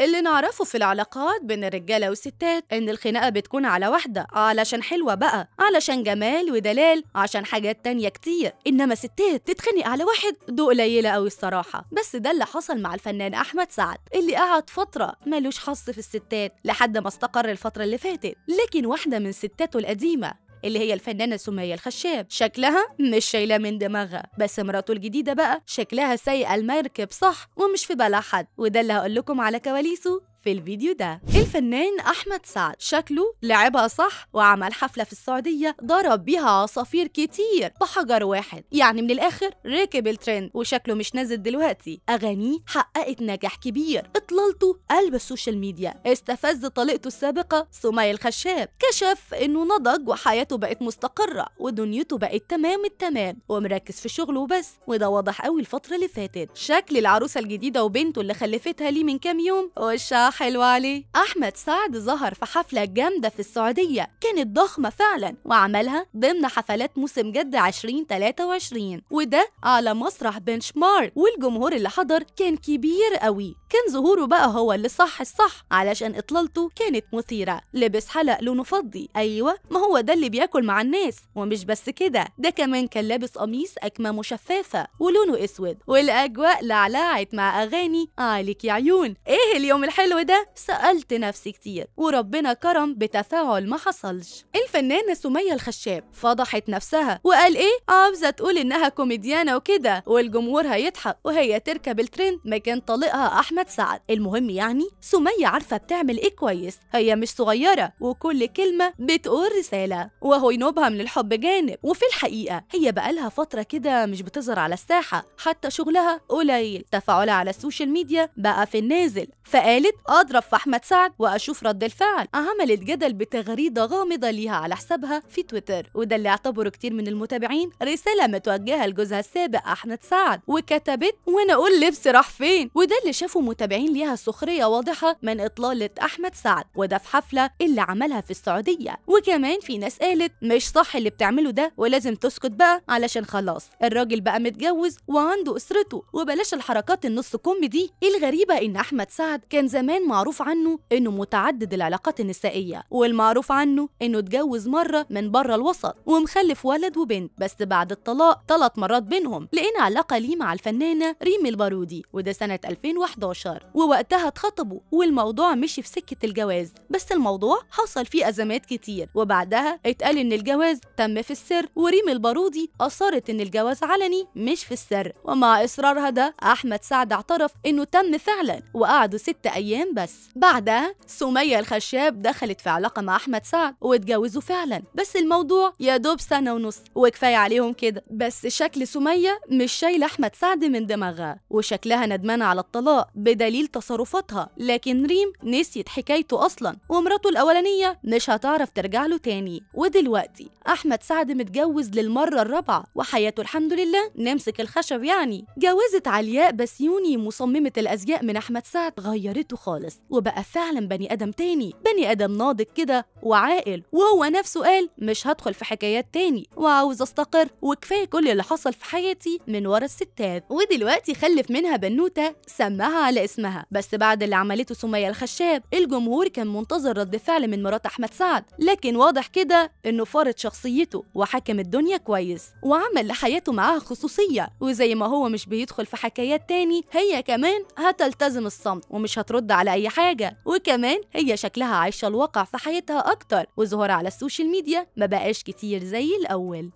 اللي نعرفه في العلاقات بين الرجاله والستات ان الخناقه بتكون على واحده علشان حلوه بقى علشان جمال ودلال عشان حاجات تانية كتير انما ستات تتخانق على واحد دو قليله أوي الصراحه بس ده اللي حصل مع الفنان احمد سعد اللي قعد فتره ملوش حظ في الستات لحد ما استقر الفتره اللي فاتت لكن واحده من ستاته القديمه اللي هي الفنانة سمية الخشاب شكلها مش شايلة من دماغها بس مراته الجديدة بقى شكلها سايقة المركب صح ومش في بلا حد وده اللي هقول لكم على كواليسه في الفيديو ده الفنان أحمد سعد شكله لعبها صح وعمل حفلة في السعودية ضرب بيها عصافير كتير بحجر واحد يعني من الآخر ركب الترند وشكله مش نازل دلوقتي أغانيه حققت نجاح كبير إطلالته قلب السوشيال ميديا استفز طليقته السابقة سمية الخشاب كشف إنه نضج وحياته بقت مستقرة ودنيته بقت تمام التمام ومركز في شغله وبس وده واضح قوي الفترة اللي فاتت شكل العروسة الجديدة وبنته اللي خلفتها ليه من كام يوم وشها الوالي أحمد سعد ظهر في حفلة جامدة في السعودية كانت ضخمة فعلا وعملها ضمن حفلات موسم جد 2023 وده على مسرح بنش مارك والجمهور اللي حضر كان كبير قوي كان ظهوره بقى هو اللي صح الصح علشان إطلالته كانت مثيرة لبس حلق لونه فضي أيوة ما هو ده اللي بياكل مع الناس ومش بس كده ده كمان كان لابس قميص أكمامه شفافة ولونه أسود والأجواء لعلعت مع أغاني عليك يا عيون إيه اليوم الحلو وده سألت نفسي كتير وربنا كرم بتفاعل ما حصلش الفنانة سمية الخشاب فضحت نفسها وقال ايه عاوزة تقول انها كوميديانة وكده والجمهور هيضحك وهي تركب الترند مكان طليقها احمد سعد المهم يعني سمية عارفة بتعمل ايه كويس هي مش صغيرة وكل كلمة بتقول رسالة وهو ينوبها من الحب جانب وفي الحقيقة هي بقالها فترة كده مش بتظهر على الساحة حتى شغلها قليل تفاعلها على السوشيال ميديا بقى في النازل فقالت اضرب في احمد سعد واشوف رد الفعل عملت جدل بتغريده غامضه ليها على حسابها في تويتر وده اللي اعتبره كتير من المتابعين رساله متوجهه لجوزها السابق احمد سعد وكتبت وانا اقول لبسي راح فين وده اللي شافه متابعين ليها سخريه واضحه من اطلاله احمد سعد وده في حفله اللي عملها في السعوديه وكمان في ناس قالت مش صح اللي بتعمله ده ولازم تسكت بقى علشان خلاص الراجل بقى متجوز وعنده اسرته وبلاش الحركات النص كم دي الغريبه ان احمد سعد كان زمان معروف عنه إنه متعدد العلاقات النسائية والمعروف عنه إنه اتجوز مرة من بره الوسط ومخلف ولد وبنت بس بعد الطلاق ثلاث مرات بينهم لقينا علاقة ليه مع الفنانة ريم البارودي وده سنة 2011 ووقتها اتخطبوا والموضوع مشي في سكة الجواز بس الموضوع حصل فيه أزمات كتير وبعدها اتقال إن الجواز تم في السر وريم البارودي أصرت إن الجواز علني مش في السر ومع إصرارها ده أحمد سعد اعترف إنه تم فعلا وقعدوا ست أيام كمان بس بعدها سمية الخشاب دخلت في علاقة مع أحمد سعد واتجوزوا فعلا بس الموضوع يا دوب سنة ونص وكفاية عليهم كده بس شكل سمية مش شايل أحمد سعد من دماغها وشكلها ندمانة على الطلاق بدليل تصرفاتها لكن ريم نسيت حكايته أصلا ومراته الأولانية مش هتعرف ترجع له تاني ودلوقتي أحمد سعد متجوز للمرة الرابعة وحياته الحمد لله نمسك الخشب يعني جوزت علياء بسيوني مصممة الأزياء من أحمد سعد غيرته خالص خالص وبقى فعلا بني ادم تاني بني ادم ناضج كده وعاقل وهو نفسه قال مش هدخل في حكايات تاني وعاوز استقر وكفايه كل اللي حصل في حياتي من ورا الستات ودلوقتي خلف منها بنوته سماها على اسمها بس بعد اللي عملته سميه الخشاب الجمهور كان منتظر رد فعل من مرات احمد سعد لكن واضح كده انه فارض شخصيته وحكم الدنيا كويس وعمل لحياته معاها خصوصيه وزي ما هو مش بيدخل في حكايات تاني هي كمان هتلتزم الصمت ومش هترد على أي حاجة وكمان هي شكلها عايشة الواقع في حياتها أكتر وظهورها على السوشيال ميديا ما بقاش كتير زي الأول